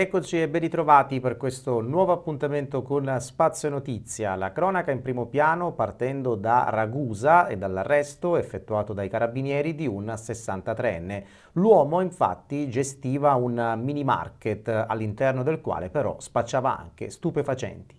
Eccoci e ben ritrovati per questo nuovo appuntamento con Spazio Notizia, la cronaca in primo piano partendo da Ragusa e dall'arresto effettuato dai carabinieri di un 63enne. L'uomo infatti gestiva un mini market all'interno del quale però spacciava anche stupefacenti.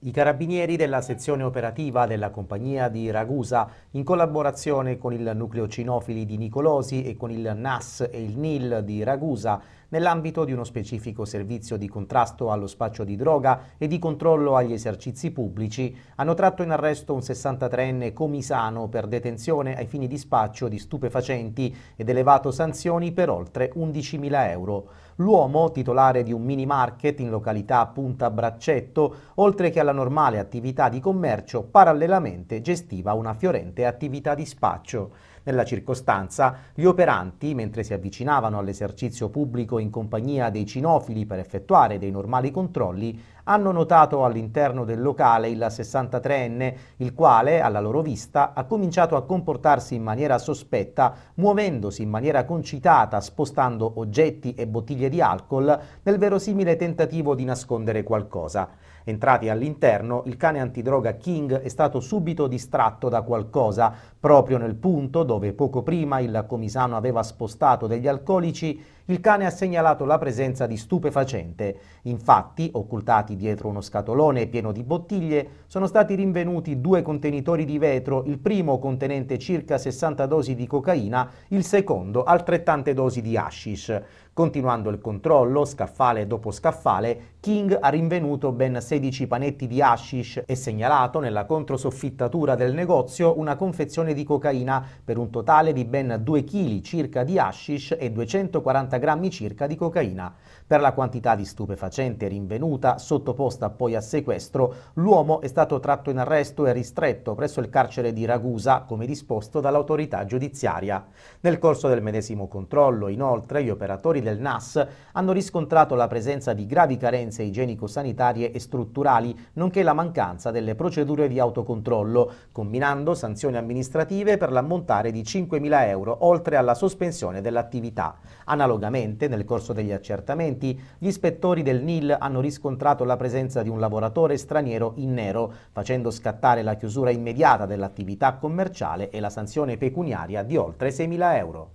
I carabinieri della sezione operativa della compagnia di Ragusa, in collaborazione con il nucleo cinofili di Nicolosi e con il NAS e il NIL di Ragusa, nell'ambito di uno specifico servizio di contrasto allo spaccio di droga e di controllo agli esercizi pubblici, hanno tratto in arresto un 63enne comisano per detenzione ai fini di spaccio di stupefacenti ed elevato sanzioni per oltre 11.000 euro. L'uomo, titolare di un mini market in località Punta Braccetto, oltre che alla normale attività di commercio, parallelamente gestiva una fiorente attività di spaccio. Nella circostanza, gli operanti, mentre si avvicinavano all'esercizio pubblico in compagnia dei cinofili per effettuare dei normali controlli, hanno notato all'interno del locale il 63enne, il quale, alla loro vista, ha cominciato a comportarsi in maniera sospetta, muovendosi in maniera concitata, spostando oggetti e bottiglie di alcol, nel verosimile tentativo di nascondere qualcosa. Entrati all'interno, il cane antidroga King è stato subito distratto da qualcosa, proprio nel punto dove poco prima il comisano aveva spostato degli alcolici il cane ha segnalato la presenza di stupefacente. Infatti, occultati dietro uno scatolone pieno di bottiglie, sono stati rinvenuti due contenitori di vetro, il primo contenente circa 60 dosi di cocaina, il secondo altrettante dosi di hashish. Continuando il controllo, scaffale dopo scaffale, King ha rinvenuto ben 16 panetti di hashish e segnalato nella controsoffittatura del negozio una confezione di cocaina per un totale di ben 2 kg circa di hashish e 240 g grammi circa di cocaina. Per la quantità di stupefacente rinvenuta, sottoposta poi a sequestro, l'uomo è stato tratto in arresto e ristretto presso il carcere di Ragusa, come disposto dall'autorità giudiziaria. Nel corso del medesimo controllo, inoltre, gli operatori del NAS hanno riscontrato la presenza di gravi carenze igienico-sanitarie e strutturali, nonché la mancanza delle procedure di autocontrollo, combinando sanzioni amministrative per l'ammontare di 5.000 euro, oltre alla sospensione dell'attività. Analogamente Successivamente, nel corso degli accertamenti, gli ispettori del NIL hanno riscontrato la presenza di un lavoratore straniero in nero, facendo scattare la chiusura immediata dell'attività commerciale e la sanzione pecuniaria di oltre 6.000 euro.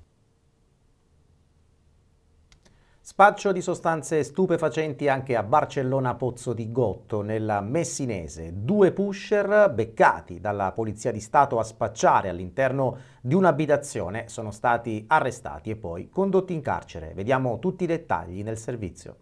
Spaccio di sostanze stupefacenti anche a Barcellona Pozzo di Gotto, nella Messinese. Due pusher beccati dalla Polizia di Stato a spacciare all'interno di un'abitazione sono stati arrestati e poi condotti in carcere. Vediamo tutti i dettagli nel servizio.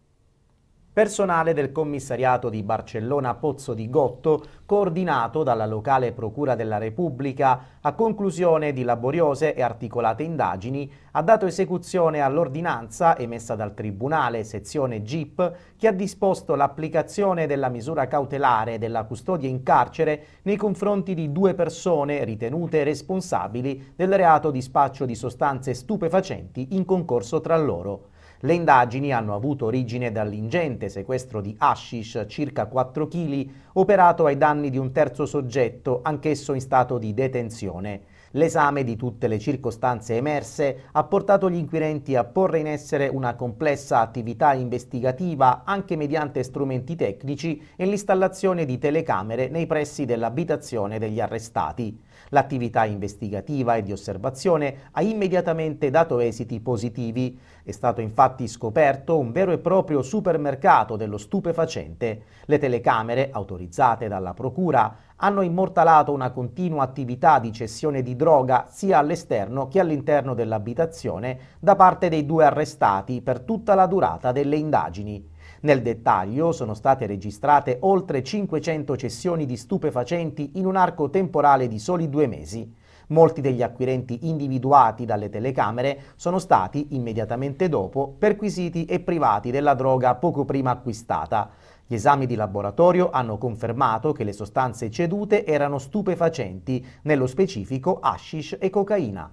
Personale del commissariato di Barcellona Pozzo di Gotto, coordinato dalla locale Procura della Repubblica, a conclusione di laboriose e articolate indagini, ha dato esecuzione all'ordinanza emessa dal Tribunale sezione GIP che ha disposto l'applicazione della misura cautelare della custodia in carcere nei confronti di due persone ritenute responsabili del reato di spaccio di sostanze stupefacenti in concorso tra loro. Le indagini hanno avuto origine dall'ingente sequestro di hashish, circa 4 kg, operato ai danni di un terzo soggetto, anch'esso in stato di detenzione. L'esame di tutte le circostanze emerse ha portato gli inquirenti a porre in essere una complessa attività investigativa anche mediante strumenti tecnici e l'installazione di telecamere nei pressi dell'abitazione degli arrestati. L'attività investigativa e di osservazione ha immediatamente dato esiti positivi. È stato infatti scoperto un vero e proprio supermercato dello stupefacente. Le telecamere, autorizzate dalla Procura, hanno immortalato una continua attività di cessione di droga sia all'esterno che all'interno dell'abitazione da parte dei due arrestati per tutta la durata delle indagini. Nel dettaglio sono state registrate oltre 500 cessioni di stupefacenti in un arco temporale di soli due mesi. Molti degli acquirenti individuati dalle telecamere sono stati, immediatamente dopo, perquisiti e privati della droga poco prima acquistata. Gli esami di laboratorio hanno confermato che le sostanze cedute erano stupefacenti, nello specifico hashish e cocaina.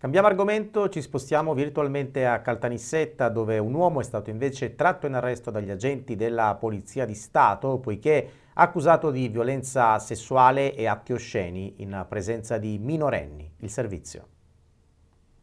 Cambiamo argomento, ci spostiamo virtualmente a Caltanissetta dove un uomo è stato invece tratto in arresto dagli agenti della Polizia di Stato poiché accusato di violenza sessuale e atti osceni in presenza di minorenni. Il servizio.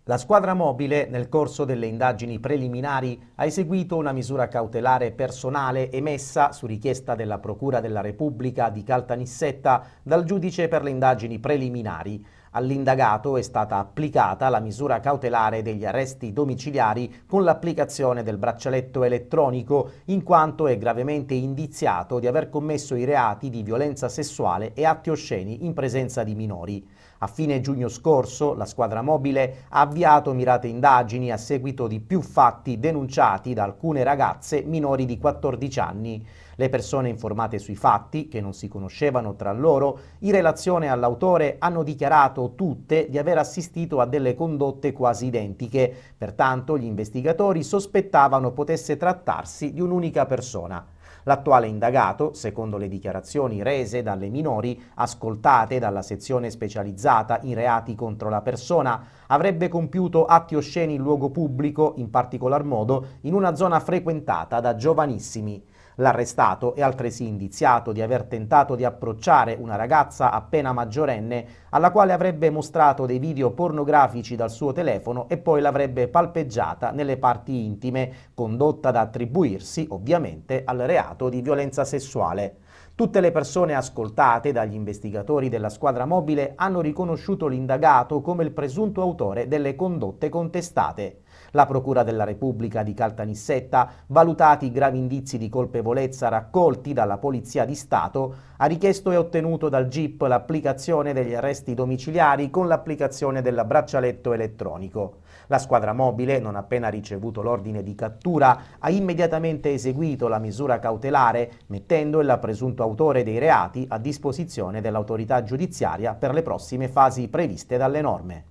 La squadra mobile, nel corso delle indagini preliminari, ha eseguito una misura cautelare personale emessa su richiesta della Procura della Repubblica di Caltanissetta dal giudice per le indagini preliminari All'indagato è stata applicata la misura cautelare degli arresti domiciliari con l'applicazione del braccialetto elettronico in quanto è gravemente indiziato di aver commesso i reati di violenza sessuale e atti osceni in presenza di minori. A fine giugno scorso la squadra mobile ha avviato mirate indagini a seguito di più fatti denunciati da alcune ragazze minori di 14 anni. Le persone informate sui fatti, che non si conoscevano tra loro, in relazione all'autore hanno dichiarato tutte di aver assistito a delle condotte quasi identiche, pertanto gli investigatori sospettavano potesse trattarsi di un'unica persona. L'attuale indagato, secondo le dichiarazioni rese dalle minori, ascoltate dalla sezione specializzata in reati contro la persona, avrebbe compiuto atti osceni in luogo pubblico, in particolar modo in una zona frequentata da giovanissimi. L'arrestato è altresì indiziato di aver tentato di approcciare una ragazza appena maggiorenne alla quale avrebbe mostrato dei video pornografici dal suo telefono e poi l'avrebbe palpeggiata nelle parti intime, condotta da attribuirsi ovviamente al reato di violenza sessuale. Tutte le persone ascoltate dagli investigatori della squadra mobile hanno riconosciuto l'indagato come il presunto autore delle condotte contestate la Procura della Repubblica di Caltanissetta, valutati i gravi indizi di colpevolezza raccolti dalla Polizia di Stato, ha richiesto e ottenuto dal GIP l'applicazione degli arresti domiciliari con l'applicazione del braccialetto elettronico. La squadra mobile, non appena ricevuto l'ordine di cattura, ha immediatamente eseguito la misura cautelare, mettendo il presunto autore dei reati a disposizione dell'autorità giudiziaria per le prossime fasi previste dalle norme.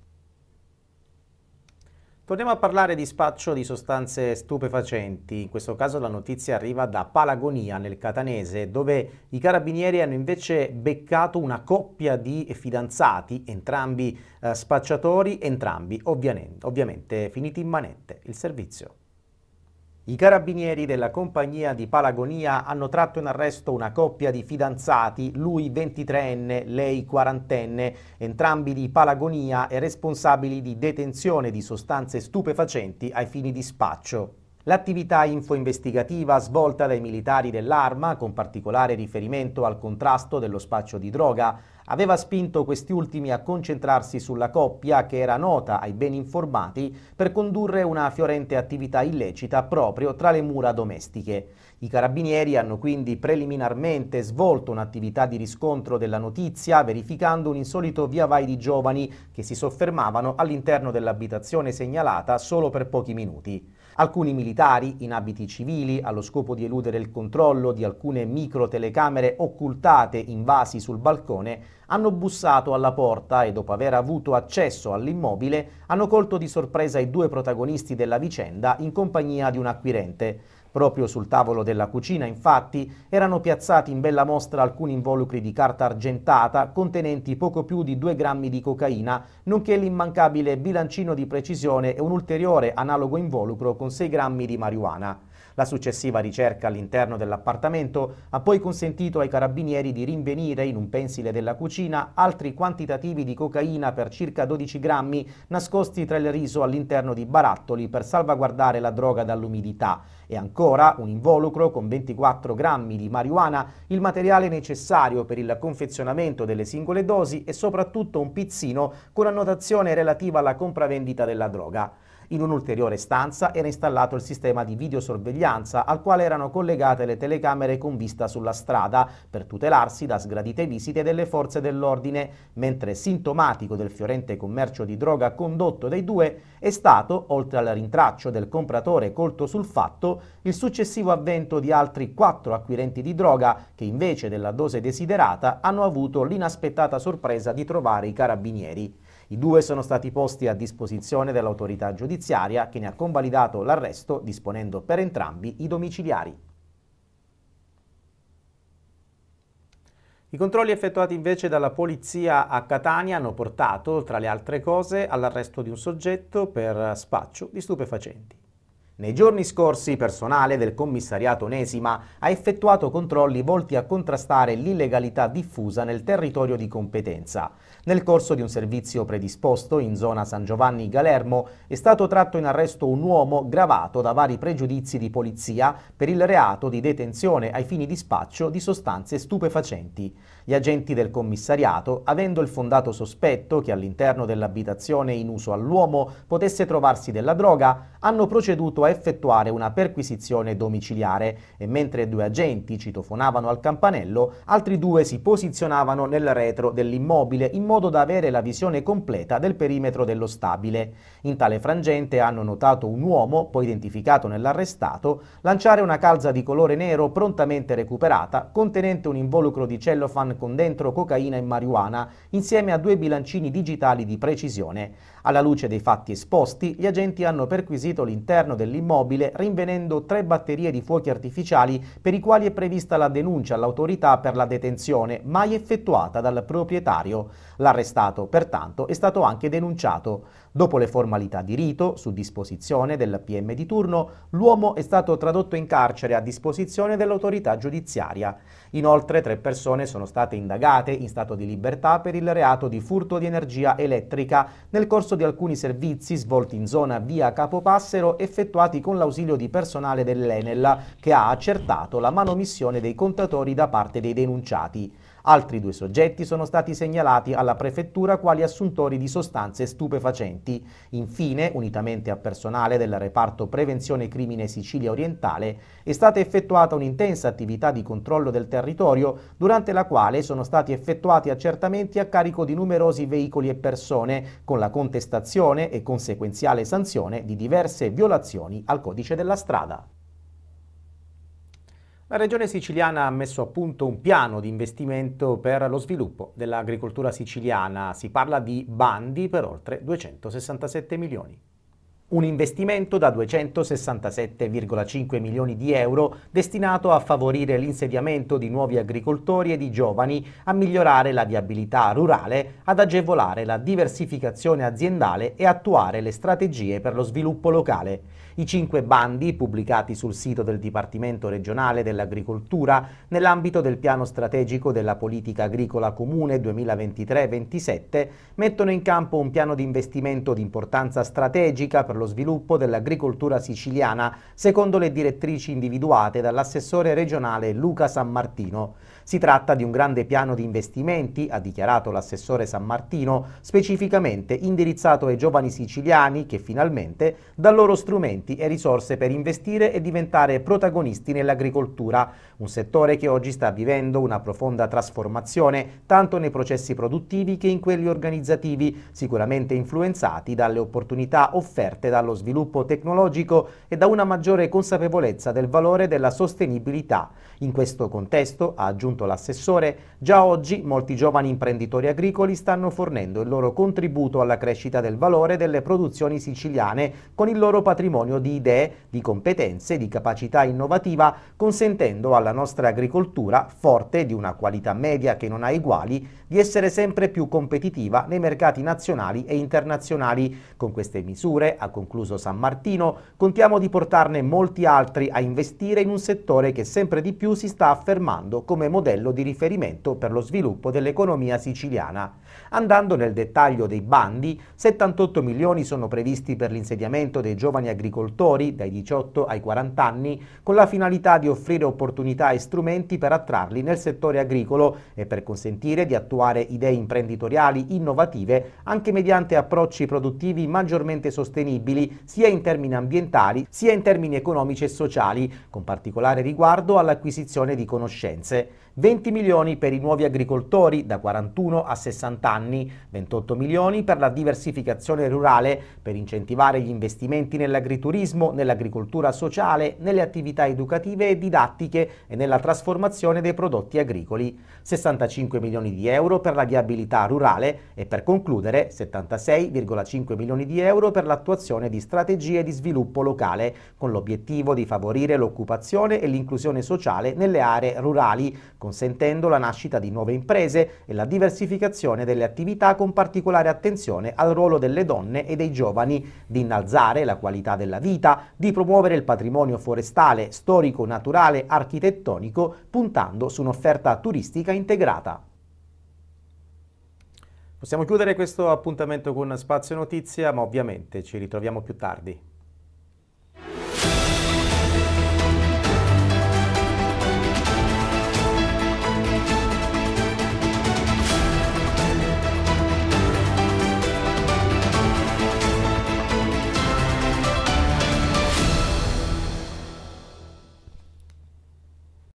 Torniamo a parlare di spaccio di sostanze stupefacenti. In questo caso la notizia arriva da Palagonia, nel Catanese, dove i carabinieri hanno invece beccato una coppia di fidanzati, entrambi eh, spacciatori, entrambi ovviamente, ovviamente finiti in manette. Il servizio. I carabinieri della compagnia di Palagonia hanno tratto in arresto una coppia di fidanzati, lui 23enne, lei 40enne, entrambi di Palagonia e responsabili di detenzione di sostanze stupefacenti ai fini di spaccio. L'attività info-investigativa svolta dai militari dell'Arma, con particolare riferimento al contrasto dello spaccio di droga, aveva spinto questi ultimi a concentrarsi sulla coppia che era nota ai ben informati per condurre una fiorente attività illecita proprio tra le mura domestiche. I carabinieri hanno quindi preliminarmente svolto un'attività di riscontro della notizia verificando un insolito via vai di giovani che si soffermavano all'interno dell'abitazione segnalata solo per pochi minuti. Alcuni militari in abiti civili, allo scopo di eludere il controllo di alcune micro telecamere occultate in vasi sul balcone, hanno bussato alla porta e dopo aver avuto accesso all'immobile hanno colto di sorpresa i due protagonisti della vicenda in compagnia di un acquirente. Proprio sul tavolo della cucina, infatti, erano piazzati in bella mostra alcuni involucri di carta argentata contenenti poco più di 2 grammi di cocaina, nonché l'immancabile bilancino di precisione e un ulteriore analogo involucro con 6 grammi di marijuana. La successiva ricerca all'interno dell'appartamento ha poi consentito ai carabinieri di rinvenire in un pensile della cucina altri quantitativi di cocaina per circa 12 grammi nascosti tra il riso all'interno di barattoli per salvaguardare la droga dall'umidità e ancora un involucro con 24 grammi di marijuana, il materiale necessario per il confezionamento delle singole dosi e soprattutto un pizzino con annotazione relativa alla compravendita della droga. In un'ulteriore stanza era installato il sistema di videosorveglianza al quale erano collegate le telecamere con vista sulla strada per tutelarsi da sgradite visite delle forze dell'ordine, mentre sintomatico del fiorente commercio di droga condotto dai due è stato, oltre al rintraccio del compratore colto sul fatto, il successivo avvento di altri quattro acquirenti di droga che invece della dose desiderata hanno avuto l'inaspettata sorpresa di trovare i carabinieri. I due sono stati posti a disposizione dell'autorità giudiziaria che ne ha convalidato l'arresto disponendo per entrambi i domiciliari. I controlli effettuati invece dalla polizia a Catania hanno portato, tra le altre cose, all'arresto di un soggetto per spaccio di stupefacenti. Nei giorni scorsi personale del commissariato Nesima ha effettuato controlli volti a contrastare l'illegalità diffusa nel territorio di competenza. Nel corso di un servizio predisposto in zona San Giovanni Galermo è stato tratto in arresto un uomo gravato da vari pregiudizi di polizia per il reato di detenzione ai fini di spaccio di sostanze stupefacenti. Gli agenti del commissariato, avendo il fondato sospetto che all'interno dell'abitazione in uso all'uomo potesse trovarsi della droga, hanno proceduto a effettuare una perquisizione domiciliare e mentre due agenti citofonavano al campanello, altri due si posizionavano nel retro dell'immobile in modo da avere la visione completa del perimetro dello stabile. In tale frangente hanno notato un uomo, poi identificato nell'arrestato, lanciare una calza di colore nero prontamente recuperata contenente un involucro di cellophane con dentro cocaina e marijuana, insieme a due bilancini digitali di precisione. Alla luce dei fatti esposti, gli agenti hanno perquisito l'interno dell'immobile rinvenendo tre batterie di fuochi artificiali per i quali è prevista la denuncia all'autorità per la detenzione mai effettuata dal proprietario. L'arrestato, pertanto, è stato anche denunciato. Dopo le formalità di rito, su disposizione del PM di turno, l'uomo è stato tradotto in carcere a disposizione dell'autorità giudiziaria. Inoltre tre persone sono state indagate in stato di libertà per il reato di furto di energia elettrica nel corso costo di alcuni servizi svolti in zona via Capopassero effettuati con l'ausilio di personale dell'Enel che ha accertato la manomissione dei contatori da parte dei denunciati. Altri due soggetti sono stati segnalati alla prefettura quali assuntori di sostanze stupefacenti. Infine, unitamente a personale del reparto prevenzione crimine Sicilia Orientale, è stata effettuata un'intensa attività di controllo del territorio durante la quale sono stati effettuati accertamenti a carico di numerosi veicoli e persone con la contestazione e conseguenziale sanzione di diverse violazioni al codice della strada. La Regione siciliana ha messo a punto un piano di investimento per lo sviluppo dell'agricoltura siciliana. Si parla di bandi per oltre 267 milioni. Un investimento da 267,5 milioni di euro destinato a favorire l'insediamento di nuovi agricoltori e di giovani, a migliorare la viabilità rurale, ad agevolare la diversificazione aziendale e attuare le strategie per lo sviluppo locale i cinque bandi pubblicati sul sito del Dipartimento regionale dell'Agricoltura nell'ambito del piano strategico della politica agricola comune 2023-27 mettono in campo un piano di investimento di importanza strategica per lo sviluppo dell'agricoltura siciliana secondo le direttrici individuate dall'assessore regionale Luca San Martino. Si tratta di un grande piano di investimenti, ha dichiarato l'assessore San Martino, specificamente indirizzato ai giovani siciliani che finalmente dà loro strumenti e risorse per investire e diventare protagonisti nell'agricoltura, un settore che oggi sta vivendo una profonda trasformazione tanto nei processi produttivi che in quelli organizzativi, sicuramente influenzati dalle opportunità offerte dallo sviluppo tecnologico e da una maggiore consapevolezza del valore della sostenibilità. In questo contesto, ha aggiunto aggiunto l'assessore, già oggi molti giovani imprenditori agricoli stanno fornendo il loro contributo alla crescita del valore delle produzioni siciliane con il loro patrimonio di idee, di competenze, di capacità innovativa, consentendo alla nostra agricoltura, forte di una qualità media che non ha uguali, di essere sempre più competitiva nei mercati nazionali e internazionali. Con queste misure, ha concluso San Martino, contiamo di portarne molti altri a investire in un settore che sempre di più si sta affermando come modello modello di riferimento per lo sviluppo dell'economia siciliana Andando nel dettaglio dei bandi, 78 milioni sono previsti per l'insediamento dei giovani agricoltori dai 18 ai 40 anni con la finalità di offrire opportunità e strumenti per attrarli nel settore agricolo e per consentire di attuare idee imprenditoriali innovative anche mediante approcci produttivi maggiormente sostenibili sia in termini ambientali sia in termini economici e sociali, con particolare riguardo all'acquisizione di conoscenze. 20 milioni per i nuovi agricoltori da 41 a 60 40 anni, 28 milioni per la diversificazione rurale, per incentivare gli investimenti nell'agriturismo, nell'agricoltura sociale, nelle attività educative e didattiche e nella trasformazione dei prodotti agricoli, 65 milioni di euro per la viabilità rurale e per concludere 76,5 milioni di euro per l'attuazione di strategie di sviluppo locale, con l'obiettivo di favorire l'occupazione e l'inclusione sociale nelle aree rurali, consentendo la nascita di nuove imprese e la diversificazione dei delle attività con particolare attenzione al ruolo delle donne e dei giovani, di innalzare la qualità della vita, di promuovere il patrimonio forestale, storico, naturale, architettonico, puntando su un'offerta turistica integrata. Possiamo chiudere questo appuntamento con Spazio Notizia, ma ovviamente ci ritroviamo più tardi.